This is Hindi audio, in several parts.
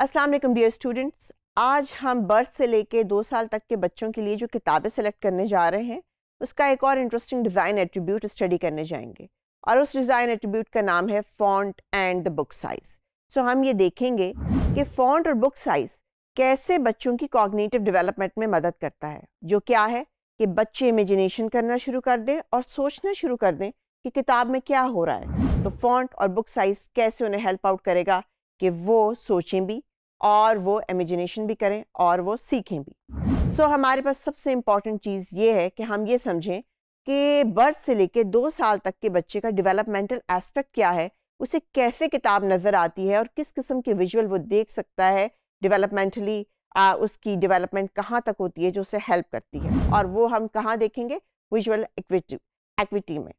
असलम डियर स्टूडेंट्स आज हम बर्थ से लेके दो साल तक के बच्चों के लिए जो किताबें सेलेक्ट करने जा रहे हैं उसका एक और इंटरेस्टिंग डिज़ाइन एट्रीब्यूट स्टडी करने जाएंगे और उस डिज़ाइन एट्रीब्यूट का नाम है font and the book size so हम ये देखेंगे कि फॉन्ट और बुक साइज़ कैसे बच्चों की कॉग्निटिव डेवलपमेंट में मदद करता है जो क्या है कि बच्चे इमेजिनेशन करना शुरू कर दें और सोचना शुरू कर दें कि किताब में क्या हो रहा है तो फॉन्ट और बुक साइज़ कैसे उन्हें हेल्प आउट करेगा कि वो सोचें भी और वो इमेजिनेशन भी करें और वो सीखें भी सो so, हमारे पास सबसे इम्पॉर्टेंट चीज़ ये है कि हम ये समझें कि बर्थ से लेके दो साल तक के बच्चे का डेवलपमेंटल एस्पेक्ट क्या है उसे कैसे किताब नज़र आती है और किस किस्म के विजुअल वो देख सकता है डेवलपमेंटली उसकी डेवलपमेंट कहाँ तक होती है जो उसे हेल्प करती है और वो हम कहाँ देखेंगे विजुअल एक्विटी एक्विटी में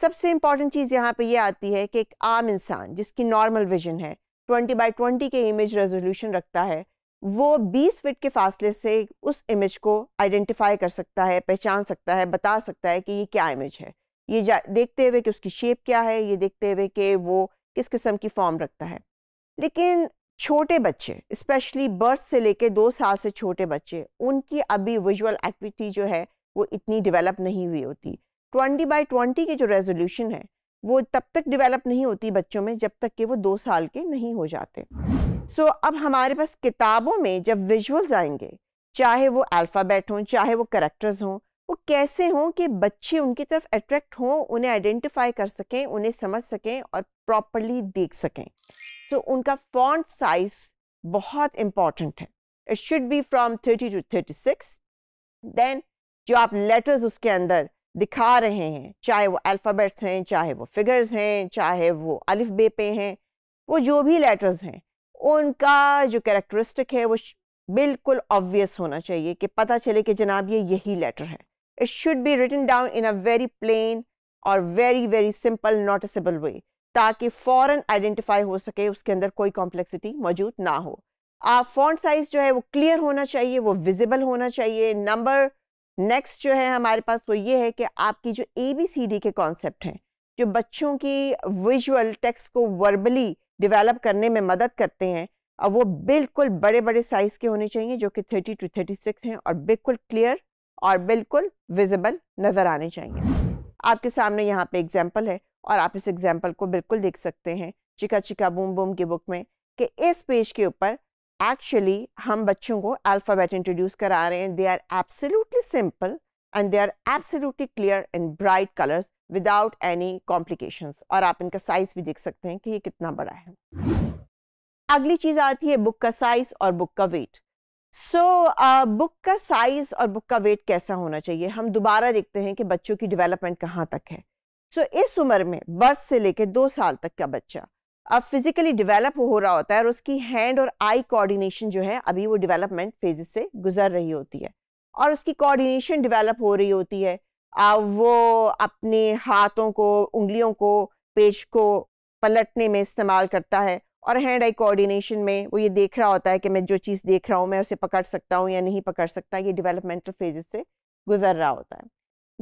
सबसे इम्पॉर्टेंट चीज़ यहाँ पे ये यह आती है कि एक आम इंसान जिसकी नॉर्मल विजन है 20 बाई 20 के इमेज रेजोल्यूशन रखता है वो 20 फिट के फासले से उस इमेज को आइडेंटिफाई कर सकता है पहचान सकता है बता सकता है कि ये क्या इमेज है ये देखते हुए कि उसकी शेप क्या है ये देखते हुए कि वो किस किस्म की फॉर्म रखता है लेकिन छोटे बच्चे स्पेशली बर्थ से लेके दो साल से छोटे बच्चे उनकी अभी विजुअल एक्टिविटी जो है वो इतनी डेवलप नहीं हुई होती ट्वेंटी बाई ट्वेंटी की जो रेजोल्यूशन है वो तब तक डिवेलप नहीं होती बच्चों में जब तक कि वो दो साल के नहीं हो जाते सो so, अब हमारे पास किताबों में जब विजुअल्स आएंगे चाहे वो अल्फ़ाबेट हों चाहे वो करेक्टर्स हों वो कैसे हों कि बच्चे उनकी तरफ अट्रैक्ट हों उन्हें आइडेंटिफाई कर सकें उन्हें समझ सकें और प्रॉपरली देख सकें तो so, उनका फॉन्ट साइज बहुत इम्पॉर्टेंट है it should be from thirty to thirty six then जो आप लेटर्स उसके अंदर दिखा रहे हैं चाहे वो अल्फ़ाबेट्स हैं चाहे वो फिगर्स हैं चाहे वो अलिफ बे पे हैं वो जो भी लेटर्स हैं उनका जो करेक्टरिस्टिक है वो बिल्कुल ऑब्वियस होना चाहिए कि पता चले कि जनाब ये यही लेटर है it should be written down in a very plain और very very simple noticeable way ताकि फ़ौर आइडेंटिफाई हो सके उसके अंदर कोई कॉम्प्लेक्सिटी मौजूद ना हो आप फॉन्ट साइज़ जो है वो क्लियर होना चाहिए वो विजिबल होना चाहिए नंबर नेक्स्ट जो है हमारे पास वो ये है कि आपकी जो ए बी सी डी के कॉन्सेप्ट हैं जो बच्चों की विजुअल टेक्स्ट को वर्बली डिवेलप करने में मदद करते हैं और वो बिल्कुल बड़े बड़े साइज़ के होने चाहिए जो कि थर्टी टू थर्टी सिक्स हैं और बिल्कुल क्लियर और बिल्कुल विजिबल नज़र आने चाहिए आपके सामने यहाँ पे एग्जाम्पल है और आप इस एग्जाम्पल को बिल्कुल देख सकते हैं चिका चिका बूम बूम की बुक में कि इस पेज के ऊपर एक्चुअली हम बच्चों को अल्फ़ाबेट इंट्रोड्यूस करा रहे हैं they are absolutely simple and they are absolutely clear and bright colours without any complications और आप इनका साइज़ भी देख सकते हैं कि ये कितना बड़ा है अगली चीज़ आती है बुक का साइज़ और बुक का weight so so, uh, book का साइज़ और बुक का वेट कैसा होना चाहिए हम दोबारा देखते हैं कि बच्चों की डेवलपमेंट कहाँ तक है सो so, इस उम्र में बर्थ से लेकर दो साल तक का बच्चा अब फिजिकली डेवलप हो रहा होता है और उसकी हैंड और आई कोऑर्डिनेशन जो है अभी वो डेवलपमेंट फेजेस से गुजर रही होती है और उसकी कोऑर्डिनेशन डेवलप हो रही होती है वो अपने हाथों को उंगलियों को पेश को पलटने में इस्तेमाल करता है और हैंड आई कोऑर्डिनेशन में वो ये देख रहा होता है कि मैं जो चीज़ देख रहा हूँ मैं उसे पकड़ सकता हूँ या नहीं पकड़ सकता ये डेवलपमेंटल फेजेस से गुजर रहा होता है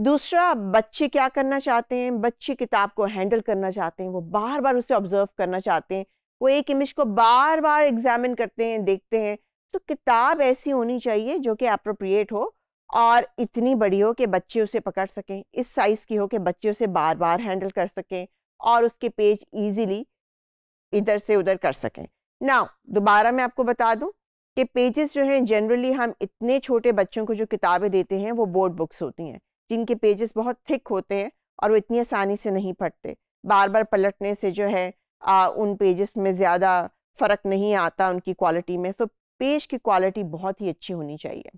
दूसरा बच्चे क्या करना चाहते हैं बच्चे किताब को हैंडल करना चाहते हैं वो बार बार उसे ऑब्जर्व करना चाहते हैं वो एक इमेज को बार बार एग्जामिन करते हैं देखते हैं तो किताब ऐसी होनी चाहिए जो कि अप्रोप्रिएट हो और इतनी बड़ी हो कि बच्चे उसे पकड़ सकें इस साइज़ की हो कि बच्चे उसे बार बार हैंडल कर सकें और उसके पेज ईजीली इधर से उधर कर सकें ना दोबारा मैं आपको बता दूँ कि पेजेस जो हैं जनरली हम इतने छोटे बच्चों को जो किताबें देते हैं वो बोर्ड बुक्स होती हैं जिनके पेजेस बहुत थिक होते हैं और वो इतनी आसानी से नहीं फटते बार बार पलटने से जो है आ, उन पेजेस में ज़्यादा फ़र्क नहीं आता उनकी क्वालिटी में तो पेज की क्वालिटी बहुत ही अच्छी होनी चाहिए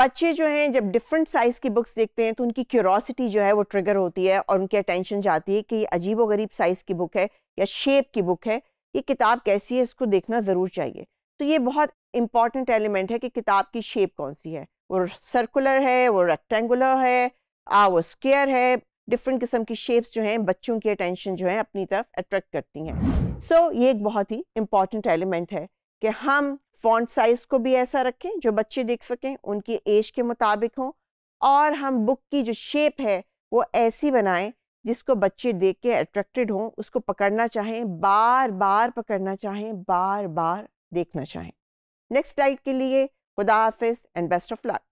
बच्चे जो हैं जब डिफरेंट साइज़ की बुक्स देखते हैं तो उनकी क्यूरोसिटी जो है वो ट्रिगर होती है और उनकी अटेंशन जाती है कि ये अजीब गरीब साइज़ की बुक है या शेप की बुक है ये किताब कैसी है इसको देखना ज़रूर चाहिए तो ये बहुत इंपॉर्टेंट एलिमेंट है कि किताब की शेप कौन सी है वो सर्कुलर है वो रेक्टेंगुलर है आ वो स्केयर है डिफरेंट किस्म की शेप्स जो हैं बच्चों की अटेंशन जो है अपनी तरफ अट्रैक्ट करती हैं सो so, ये एक बहुत ही इम्पॉर्टेंट एलिमेंट है कि हम फॉन्ट साइज़ को भी ऐसा रखें जो बच्चे देख सकें उनकी एज के मुताबिक हों और हम बुक की जो शेप है वो ऐसी बनाएं जिसको बच्चे देख के अट्रैक्टेड हों उसको पकड़ना चाहें बार बार पकड़ना चाहें बार बार देखना चाहें नेक्स्ट डाइट के लिए Khuda Hafiz and best of luck.